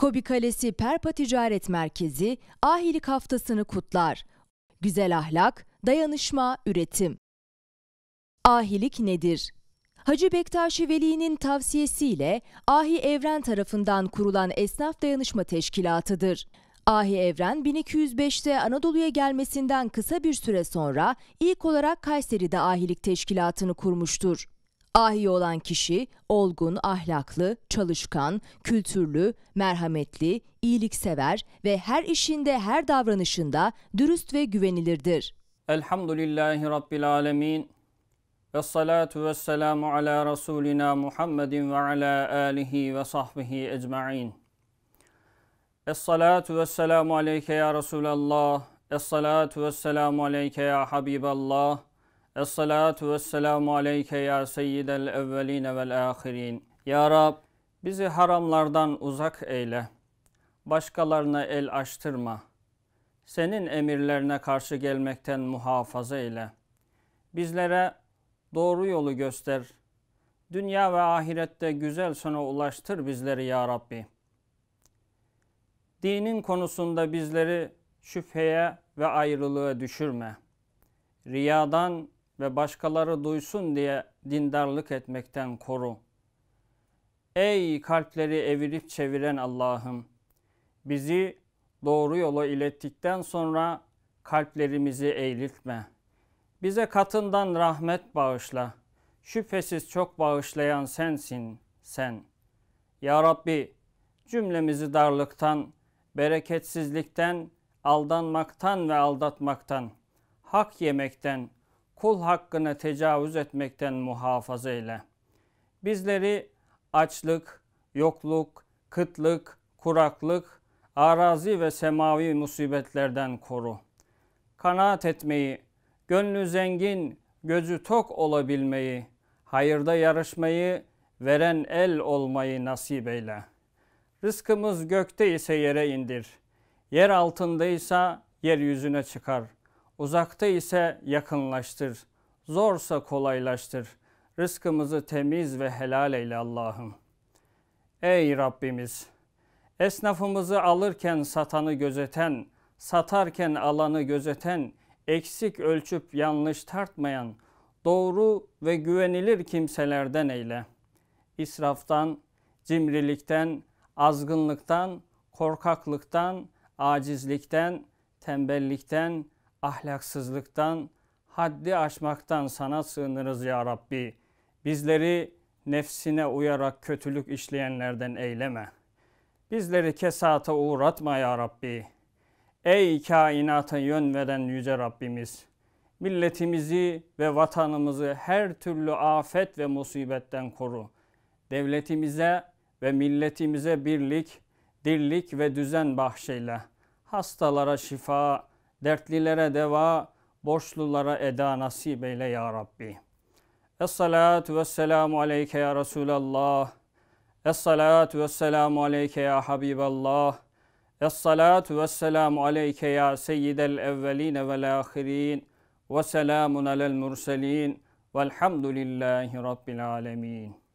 Kobi Kalesi Perpa Ticaret Merkezi ahilik haftasını kutlar. Güzel ahlak, dayanışma, üretim. Ahilik nedir? Hacı Bektaşi Veli'nin tavsiyesiyle Ahi Evren tarafından kurulan Esnaf Dayanışma Teşkilatı'dır. Ahi Evren 1205'te Anadolu'ya gelmesinden kısa bir süre sonra ilk olarak Kayseri'de ahilik teşkilatını kurmuştur. Ahi olan kişi olgun, ahlaklı, çalışkan, kültürlü, merhametli, iyiliksever ve her işinde, her davranışında dürüst ve güvenilirdir. Elhamdülillahi Rabbil Alemin. Ve salatu ve selamu ala Resulina Muhammedin ve ala alihi ve sahbihi ecma'in. Es salatu ve selamu aleyke ya Resulallah. Es salatu ve selamu aleyke ya Habiballah. Esselatu vesselamu aleyke ya seyyidel evveline vel ahirin. Ya Rab bizi haramlardan uzak eyle. Başkalarına el açtırma. Senin emirlerine karşı gelmekten muhafaza eyle. Bizlere doğru yolu göster. Dünya ve ahirette güzel sona ulaştır bizleri ya Rabbi. Dinin konusunda bizleri şüpheye ve ayrılığa düşürme. Riyadan ve başkaları duysun diye dindarlık etmekten koru. Ey kalpleri evirip çeviren Allah'ım! Bizi doğru yola ilettikten sonra kalplerimizi eğriltme. Bize katından rahmet bağışla. Şüphesiz çok bağışlayan sensin sen. Ya Rabbi cümlemizi darlıktan, bereketsizlikten, aldanmaktan ve aldatmaktan, hak yemekten, kul hakkını tecavüz etmekten muhafaza eyle. Bizleri açlık, yokluk, kıtlık, kuraklık, arazi ve semavi musibetlerden koru. Kanaat etmeyi, gönlü zengin, gözü tok olabilmeyi, hayırda yarışmayı, veren el olmayı nasip eyle. Rızkımız gökte ise yere indir. Yer altındaysa yeryüzüne çıkar.'' Uzakta ise yakınlaştır. Zorsa kolaylaştır. Rızkımızı temiz ve helal eyle Allah'ım. Ey Rabbimiz! Esnafımızı alırken satanı gözeten, satarken alanı gözeten, eksik ölçüp yanlış tartmayan, doğru ve güvenilir kimselerden eyle. İsraftan, cimrilikten, azgınlıktan, korkaklıktan, acizlikten, tembellikten, ahlaksızlıktan, haddi aşmaktan sana sığınırız ya Rabbi. Bizleri nefsine uyarak kötülük işleyenlerden eyleme. Bizleri kesata uğratma ya Rabbi. Ey kainata yön veren yüce Rabbimiz. Milletimizi ve vatanımızı her türlü afet ve musibetten koru. Devletimize ve milletimize birlik, dirlik ve düzen bahşeyle. Hastalara şifa, dertlilere deva, borçlulara eda nasip eyle ya Rabbi. Es-salatu vesselamu aleyke ya Resulallah. Es-salatu vesselamu aleyke ya Habiballah. Es-salatu vesselamu aleyke ya seyyidel evveline vel ahirin. Ve selamun alel murselin. Velhamdülillahi Rabbil alemin.